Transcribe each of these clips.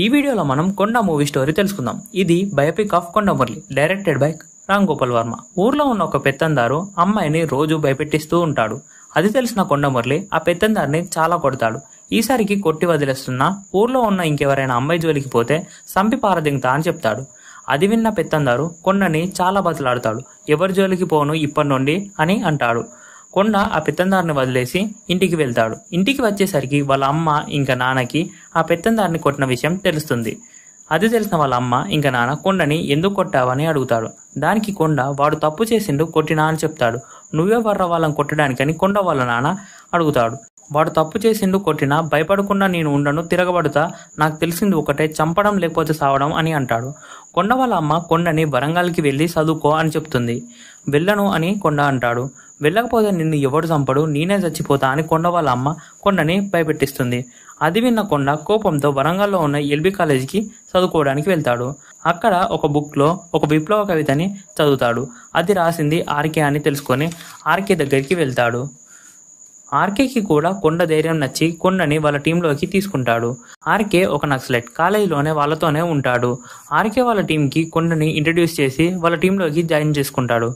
ఈ వీడియోలో మనం కొండ మూవీ స్టోరీ తెలుసుకుందాం ఇది biopic of Konda Murali directed by Ram Gopal Varma ఊర్లో ఉన్న ఒక పెత్తందారు అమ్మాయిని రోజు భయపెట్టిస్తూ ఉంటాడు అది తెలిసిన కొండ మురళి ఆ పెత్తందారిని చాలా కొడతాడు ఈసారికి కొట్టి వదిలేస్తున్నా ఊర్లో ఉన్న ఇంకెవరైనా అమ్మాయి జోలికి పోతే సంపి పారదింగుతా అని చెప్తాడు అది విన్న పెత్తందారు కొండని చాలా బతులాడతాడు ఎవరి జోలికి పోను ఇప్పటి నుండి అని అంటాడు కొండ ఆ పెత్తందారిని వదిలేసి ఇంటికి వెళ్తాడు ఇంటికి వచ్చేసరికి వాళ్ళ అమ్మ ఇంకా నాన్నకి ఆ పెత్తందారిని కొట్టిన విషయం తెలుస్తుంది అది తెలిసిన వాళ్ళ అమ్మ ఇంకా నాన్న కొండని ఎందుకు కొట్టావని అడుగుతాడు దానికి కొండ వాడు తప్పు చేసిండు కొట్టినా అని చెప్తాడు నువ్వే వర్ర వాళ్ళని కొట్టడానికని కొండ వాళ్ళ నాన్న అడుగుతాడు వాడు తప్పు చేసిండు కొట్టినా భయపడకుండా నేను ఉండను తిరగబడుతా నాకు తెలిసింది ఒకటే చంపడం లేకపోతే సావడం అని అంటాడు కొండ వాళ్ళ అమ్మ కొండని వరంగల్కి వెళ్ళి చదువుకో అని చెప్తుంది వెళ్ళను అని కొండ అంటాడు వెళ్ళకపోతే నిన్ను ఎవడు చంపడు నేనే చచ్చిపోతా అని కొండ వాళ్ళ అమ్మ కొండని భయపెట్టిస్తుంది అది విన్న కొండ కోపంతో వరంగల్లో ఉన్న ఎల్బి కాలేజీకి చదువుకోవడానికి వెళ్తాడు అక్కడ ఒక బుక్లో ఒక విప్లవ కవితని చదువుతాడు అది రాసింది ఆర్కే అని తెలుసుకొని ఆర్కే దగ్గరికి వెళ్తాడు ఆర్కేకి కూడా కొండ ధైర్యం నచ్చి కొండని వాళ్ళ టీంలోకి తీసుకుంటాడు ఆర్కే ఒక నక్సలెట్ కాలేజీలోనే వాళ్ళతోనే ఉంటాడు ఆర్కే వాళ్ళ టీంకి కొండని ఇంట్రడ్యూస్ చేసి వాళ్ళ టీంలోకి జాయిన్ చేసుకుంటాడు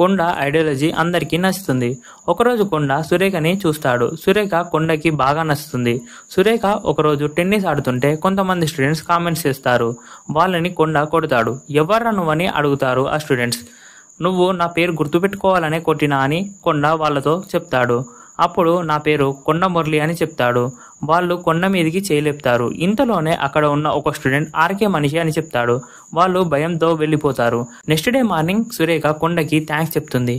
కొండ ఐడియాలజీ అందరికీ నచ్చుతుంది ఒకరోజు కొండ సురేఖని చూస్తాడు సురేఖ కొండకి బాగా నచ్చుతుంది సురేఖ ఒకరోజు టెన్నిస్ ఆడుతుంటే కొంతమంది స్టూడెంట్స్ కామెంట్స్ చేస్తారు వాళ్ళని కొండ కొడతాడు ఎవర్రా నువ్వని అడుగుతారు ఆ స్టూడెంట్స్ నువ్వు నా పేరు గుర్తుపెట్టుకోవాలనే కొట్టినా అని కొండ వాళ్ళతో చెప్తాడు అప్పుడు నా పేరు కొండ మురళి అని చెప్తాడు వాళ్ళు కొండ మీదకి చేయలేపుతారు ఇంతలోనే అక్కడ ఉన్న ఒక స్టూడెంట్ ఆర్కే మనిషి అని చెప్తాడు వాళ్ళు భయంతో వెళ్ళిపోతారు నెక్స్ట్ డే మార్నింగ్ సురేఖ కొండకి థ్యాంక్స్ చెప్తుంది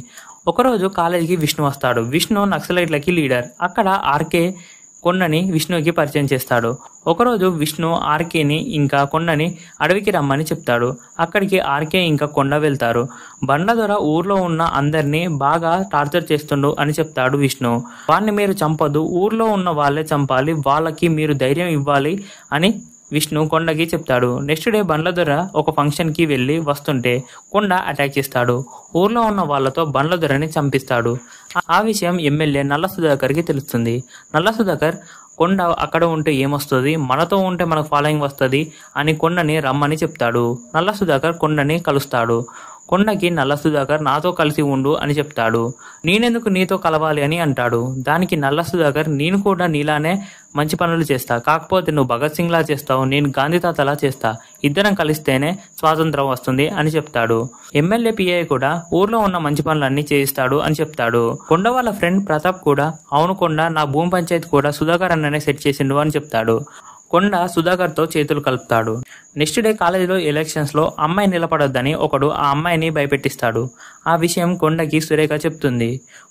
ఒకరోజు కాలేజీకి విష్ణు వస్తాడు విష్ణు నక్సలైట్లకి లీడర్ అక్కడ ఆర్కే కొండని విష్ణుకి పరిచయం చేస్తాడు ఒకరోజు విష్ణు ఆర్కేని ఇంకా కొండని అడవికి రమ్మని చెప్తాడు అక్కడికి ఆర్కే ఇంకా కొండ వెళ్తారు బండదొర ఊర్లో ఉన్న అందరినీ బాగా టార్చర్ చేస్తుండు అని చెప్తాడు విష్ణు వాళ్ళని మీరు చంపదు ఊర్లో ఉన్న వాళ్ళే చంపాలి వాళ్ళకి మీరు ధైర్యం ఇవ్వాలి అని విష్ణు కొండకి చెప్తాడు నెక్స్ట్ డే బండ్ల దొర ఒక ఫంక్షన్కి వెళ్ళి వస్తుంటే కొండ అటాక్ చేస్తాడు ఊర్లో ఉన్న వాళ్లతో బండ్ల దొరని చంపిస్తాడు ఆ విషయం ఎమ్మెల్యే నల్ల సుధాకర్కి తెలుస్తుంది నల్ల సుధాకర్ కొండ అక్కడ ఉంటే ఏమొస్తుంది మనతో ఉంటే మనకు ఫాలోయింగ్ వస్తుంది అని కొండని రమ్మని చెప్తాడు నల్ల సుధాకర్ కొండని కలుస్తాడు కొండకి నల్ల సుధాకర్ నాతో కలిసి ఉండు అని చెప్తాడు నేనెందుకు నీతో కలవాలి అని అంటాడు దానికి నల్ల సుధాకర్ నేను కూడా నీలానే మంచి పనులు చేస్తా కాకపోతే నువ్వు భగత్ సింగ్ లా చేస్తావు నేను గాంధీ తాతలా చేస్తా ఇద్దరం కలిస్తేనే స్వాతంత్రం వస్తుంది అని చెప్తాడు ఎమ్మెల్యే పిఐ కూడా ఊర్లో ఉన్న మంచి పనులన్నీ చేయిస్తాడు అని చెప్తాడు కొండ వాళ్ళ ఫ్రెండ్ ప్రతాప్ కూడా అవును కొండ నా భూమి పంచాయతీ కూడా సుధాకర్ అన్ననే సెట్ చేసిండు అని చెప్తాడు కొండ సుధాకర్ తో చేతులు కలుపుతాడు నెక్స్ట్ డే కాలేజీలో లో అమ్మాయి నిలబడొద్దని ఒకడు ఆ అమ్మాయిని భయపెట్టిస్తాడు ఆ విషయం కొండకి సురేఖ చెప్తుంది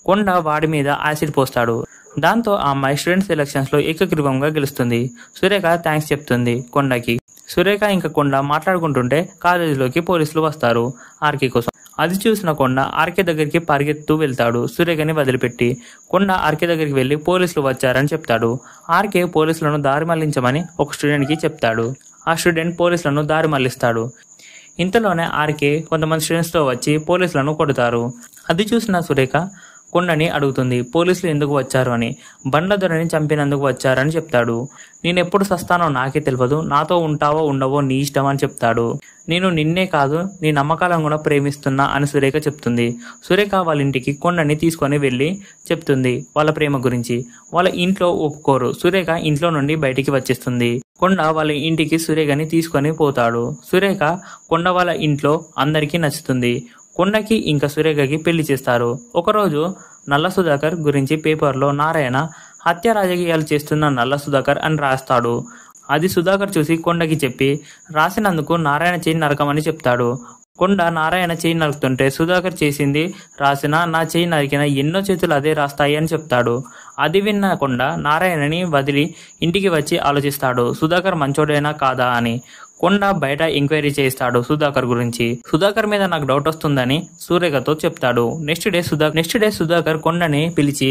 కొండ వాడి మీద యాసిడ్ పోస్తాడు దాంతో ఆ అమ్మాయి స్టూడెంట్స్ ఎలక్షన్స్ లో ఏకగ్రీవంగా గెలుస్తుంది సురేఖ థ్యాంక్స్ చెప్తుంది కొండకి సురేఖ ఇంకా కొండ మాట్లాడుకుంటుంటే కాలేజీలోకి పోలీసులు వస్తారు ఆర్కి కోసం అది చూసిన కొండ ఆర్కే దగ్గరికి పరిగెత్తూ వెళ్తాడు సూర్యగని వదిలిపెట్టి కొండ ఆర్కే దగ్గరికి వెళ్ళి పోలీసులు వచ్చారని చెప్తాడు ఆర్కే పోలీసులను దారి మళ్లించమని ఒక స్టూడెంట్కి చెప్తాడు ఆ స్టూడెంట్ పోలీసులను దారి మళ్లిస్తాడు ఇంతలోనే ఆర్కే కొంతమంది స్టూడెంట్స్తో వచ్చి పోలీసులను కొడతారు అది చూసిన సురేఖ కొండని అడుగుతుంది పోలీసులు ఎందుకు వచ్చారు అని బండదొరని చంపినందుకు వచ్చారని చెప్తాడు నేనెప్పుడు సస్తానో నాకే తెలియదు నాతో ఉంటావో ఉండవో నీ ఇష్టం అని చెప్తాడు నేను నిన్నే కాదు నీ నమ్మకాలను కూడా ప్రేమిస్తున్నా అని సురేఖ చెప్తుంది సురేఖ వాళ్ళ ఇంటికి కొండని తీసుకొని వెళ్ళి చెప్తుంది వాళ్ళ ప్రేమ గురించి వాళ్ళ ఇంట్లో ఒప్పుకోరు సురేఖ ఇంట్లో నుండి బయటికి వచ్చేస్తుంది కొండ వాళ్ళ ఇంటికి సురేఖని తీసుకొని పోతాడు సురేఖ కొండ వాళ్ళ ఇంట్లో అందరికీ నచ్చుతుంది కొండకి ఇంకా సురేఖకి పెళ్లి చేస్తారు ఒకరోజు నల్ల సుధాకర్ గురించి పేపర్లో నారాయణ హత్య రాజకీయాలు చేస్తున్న నల్ల సుధాకర్ అని రాస్తాడు అది సుధాకర్ చూసి కొండకి చెప్పి రాసినందుకు నారాయణ చేయి నరకమని చెప్తాడు కొండ నారాయణ చేయి నరుకుతుంటే సుధాకర్ చేసింది రాసిన నా చేయి నరికిన ఎన్నో చేతులు అదే రాస్తాయి అని చెప్తాడు అది విన్న కొండ నారాయణని వదిలి ఇంటికి వచ్చి ఆలోచిస్తాడు సుధాకర్ మంచోడైనా కాదా అని కొండ బయట ఎంక్వైరీ చేస్తాడు సుధాకర్ గురించి సుధాకర్ మీద నాకు డౌట్ వస్తుందని సూర్యగతో చెప్తాడు next day Sudha next day Sudhakar కొండని పిలిచి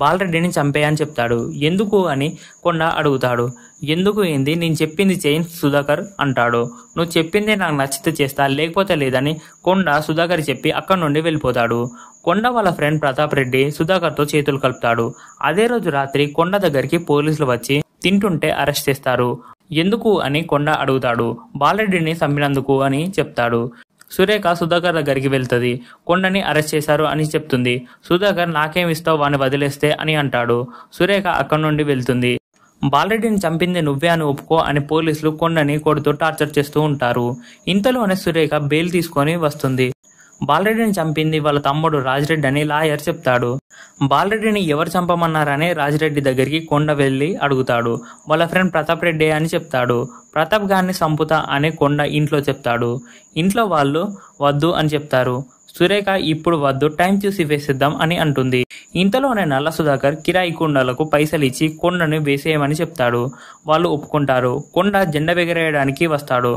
బాలరెడ్డిని చంపేయని చెప్తాడు ఎందుకు అని కొండ అడుగుతాడు ఎందుకు ఏంది నేను చెప్పింది చేయి సుధాకర్ అంటాడు నువ్వు చెప్పింది నాకు నచ్చితే చేస్తా లేకపోతే లేదని కొండ సుధాకర్ చెప్పి అక్కడి నుండి వెళ్ళిపోతాడు కొండ వాళ్ళ ఫ్రెండ్ ప్రతాప్ రెడ్డి సుధాకర్తో చేతులు కలుపుతాడు అదే రోజు రాత్రి కొండ దగ్గరికి పోలీసులు వచ్చి తింటుంటే అరెస్ట్ చేస్తారు ఎందుకు అని కొండ అడుగుతాడు బాలరెడ్డిని చంపినందుకు అని చెప్తాడు సురేఖ సుధాకర్ దగ్గరికి వెళ్తుంది కొండని అరెస్ట్ చేశారు అని చెప్తుంది సుధాకర్ నాకేం ఇస్తావు వాని వదిలేస్తే అని అంటాడు సురేఖ అక్కడి నుండి వెళ్తుంది బాలరెడ్డిని చంపింది నువ్వే అని ఒప్పుకో అని పోలీసులు కొండని కొడుతూ టార్చర్ చేస్తూ ఉంటారు ఇంతలోనే సురేఖ బెయిల్ తీసుకొని వస్తుంది బాలరెడ్డిని చంపింది వాళ్ళ తమ్ముడు రాజిరెడ్డి అని లాయర్ చెప్తాడు బాలరెడ్డిని ఎవరు చంపమన్నారని రాజిరెడ్డి దగ్గరికి కొండ వెళ్ళి అడుగుతాడు వాళ్ళ ఫ్రెండ్ ప్రతాప్ రెడ్డి అని చెప్తాడు ప్రతాప్ గారిని చంపుతా అనే కొండ ఇంట్లో చెప్తాడు ఇంట్లో వాళ్ళు వద్దు అని చెప్తారు సురేఖ ఇప్పుడు వద్దు టైం చూసి వేసేద్దాం అని అంటుంది ఇంతలోనే నల్ల సుధాకర్ కిరాయి కుండలకు పైసలు ఇచ్చి కొండను వేసేయమని చెప్తాడు వాళ్ళు ఒప్పుకుంటారు కొండ జెండ ఎగరేయడానికి వస్తాడు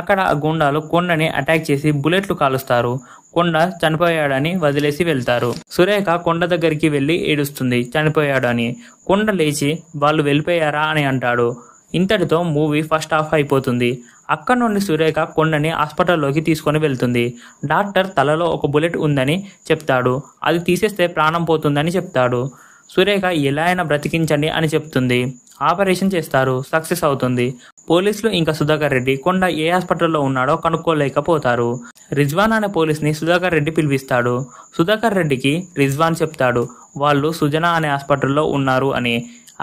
అక్కడ ఆ గుండాలు కొండని అటాక్ చేసి బుల్లెట్లు కాలుస్తారు కొండ చనిపోయాడని వదిలేసి వెళ్తారు సురేఖ కొండ దగ్గరికి వెళ్ళి ఏడుస్తుంది చనిపోయాడు అని కొండ లేచి వాళ్ళు వెళ్ళిపోయారా అని అంటాడు ఇంతటితో మూవీ ఫస్ట్ హాఫ్ అయిపోతుంది అక్కడ నుండి సురేఖ కొండని హాస్పిటల్లోకి తీసుకొని వెళ్తుంది డాక్టర్ తలలో ఒక బుల్లెట్ ఉందని చెప్తాడు అది తీసేస్తే ప్రాణం పోతుందని చెప్తాడు సురేఖ ఎలా అయినా బ్రతికించండి అని చెప్తుంది ఆపరేషన్ చేస్తారు సక్సెస్ అవుతుంది పోలీసులు ఇంకా సుధాకర్ రెడ్డి కొండ ఏ హాస్పిటల్లో ఉన్నాడో కనుక్కోలేకపోతారు రిజ్వాన్ అనే పోలీస్ని సుధాకర్ రెడ్డి పిలిపిస్తాడు సుధాకర్ రెడ్డికి రిజ్వాన్ చెప్తాడు వాళ్ళు సుజన అనే హాస్పిటల్లో ఉన్నారు అని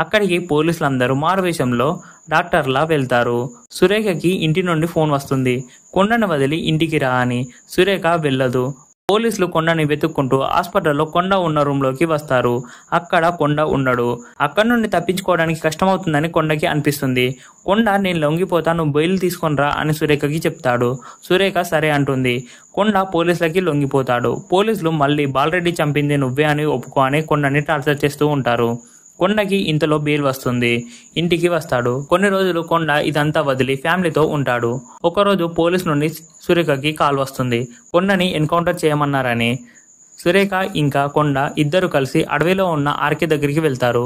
అక్కడికి పోలీసులందరూ మారువేషంలో డాక్టర్లా వెళ్తారు సురేఖకి ఇంటి నుండి ఫోన్ వస్తుంది కొండను వదిలి ఇంటికి రా అని సురేఖ వెళ్ళదు పోలీసులు కొండని వెతుక్కుంటూ హాస్పిటల్లో కొండ ఉన్న లోకి వస్తారు అక్కడ కొండ ఉండడు అక్కడ నుండి తప్పించుకోవడానికి కష్టమవుతుందని కొండకి అనిపిస్తుంది కొండ నేను లొంగిపోతాను బయలు తీసుకొనిరా అని సురేఖకి చెప్తాడు సురేఖ సరే అంటుంది కొండ పోలీసులకి లొంగిపోతాడు పోలీసులు మళ్ళీ బాలరెడ్డి చంపింది నువ్వే అని ఒప్పుకో అని కొండని టార్చర్ చేస్తూ ఉంటారు కొండకి ఇంతలో బేల్ వస్తుంది ఇంటికి వస్తాడు కొన్ని రోజులు కొండ ఇదంతా వదిలి ఫ్యామిలీతో ఉంటాడు ఒకరోజు పోలీస్ నుండి సురేఖకి కాల్ వస్తుంది కొండని ఎన్కౌంటర్ చేయమన్నారని సురేఖ ఇంకా కొండ ఇద్దరు కలిసి అడవిలో ఉన్న ఆర్కే దగ్గరికి వెళ్తారు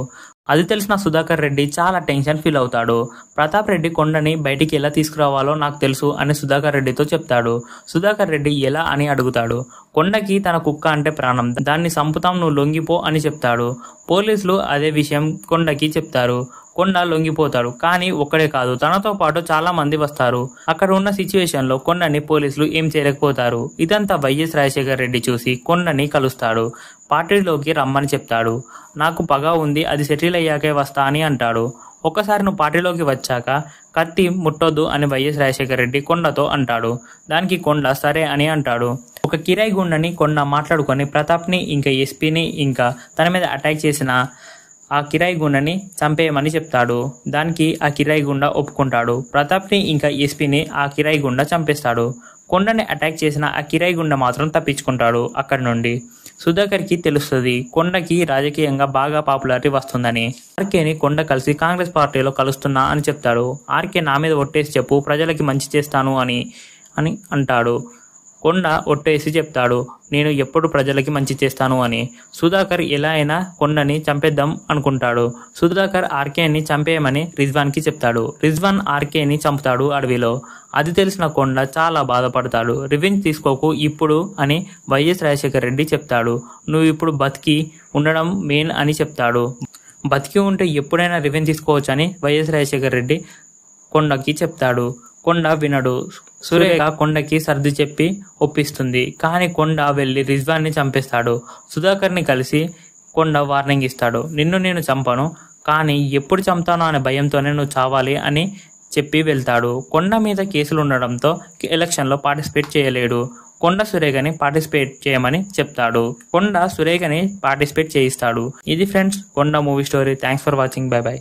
అది తెలిసిన సుధాకర్ రెడ్డి చాలా టెన్షన్ ఫీల్ అవుతాడు ప్రతాప్ రెడ్డి కొండని బయటికి ఎలా తీసుకురావాలో నాకు తెలుసు అని సుధాకర్ రెడ్డితో చెప్తాడు సుధాకర్ రెడ్డి ఎలా అని అడుగుతాడు కొండకి తన కుక్క అంటే ప్రాణం దాన్ని సంపుతాం నువ్వు లొంగిపో అని చెప్తాడు పోలీసులు అదే విషయం కొండకి చెప్తారు కొండ లొంగిపోతాడు కానీ ఒక్కడే కాదు తనతో పాటు చాలా మంది వస్తారు అక్కడ ఉన్న సిచ్యువేషన్ లో కొండని పోలీసులు ఏం చేయలేకపోతారు ఇదంతా వైఎస్ రాజశేఖర్ రెడ్డి చూసి కొండని కలుస్తాడు పార్టీలోకి రమ్మని చెప్తాడు నాకు పగ ఉంది అది సెటిల్ అయ్యాకే వస్తా అని అంటాడు ఒకసారి నువ్వు పార్టీలోకి వచ్చాక కత్తి ముట్టొద్దు అని వైఎస్ రాజశేఖర రెడ్డి కొండతో అంటాడు దానికి కొండ సరే అని అంటాడు ఒక కిరాయి గుండని కొండ మాట్లాడుకొని ప్రతాప్ని ఇంకా ఎస్పీని ఇంకా తన మీద అటాక్ చేసిన ఆ కిరాయి గుండని చంపేయమని చెప్తాడు దానికి ఆ కిరాయి గుండా ఒప్పుకుంటాడు ప్రతాప్ని ఇంకా ఎస్పీని ఆ కిరాయి గుండా చంపేస్తాడు కొండని అటాక్ చేసిన ఆ కిరాయి గుండ మాత్రం తప్పించుకుంటాడు అక్కడి నుండి సుధాకర్కి తెలుస్తుంది కొండకి రాజకీయంగా బాగా పాపులారిటీ వస్తుందని ఆర్కేని కొండ కలిసి కాంగ్రెస్ పార్టీలో కలుస్తున్నా అని చెప్తాడు ఆర్కే నా మీద ఒట్టేసి చెప్పు ప్రజలకి మంచి చేస్తాను అని అని అంటాడు కొండ ఒట్టేసి చెప్తాడు నేను ఎప్పుడు ప్రజలకి మంచి చేస్తాను అని సుధాకర్ ఎలా అయినా కొండని చంపేద్దాం అనుకుంటాడు సుధాకర్ ఆర్కేని చంపేయమని కి చెప్తాడు రిజ్వాన్ ఆర్కేని చంపుతాడు అడవిలో అది తెలిసిన కొండ చాలా బాధపడతాడు రివెంజ్ తీసుకోకు ఇప్పుడు అని వైఎస్ రాజశేఖర్ రెడ్డి చెప్తాడు నువ్వు ఇప్పుడు బతికి ఉండడం మెయిన్ అని చెప్తాడు బతికి ఉంటే ఎప్పుడైనా రివెంజ్ తీసుకోవచ్చని వైఎస్ రాజశేఖర్ రెడ్డి కొండకి చెప్తాడు కొండ వినడు సురేఖ కొండకి సర్ది చెప్పి ఒప్పిస్తుంది కానీ కొండ వెళ్ళి ని చంపేస్తాడు ని కలిసి కొండ వార్నింగ్ ఇస్తాడు నిన్ను నేను చంపను కానీ ఎప్పుడు చంపుతానో అనే భయంతోనే నువ్వు చావాలి అని చెప్పి వెళ్తాడు కొండ మీద కేసులు ఉండడంతో ఎలక్షన్లో పార్టిసిపేట్ చేయలేడు కొండ సురేఖని పార్టిసిపేట్ చేయమని చెప్తాడు కొండ సురేఖని పార్టిసిపేట్ చేయిస్తాడు ఇది friends Konda movie story thanks for watching bye by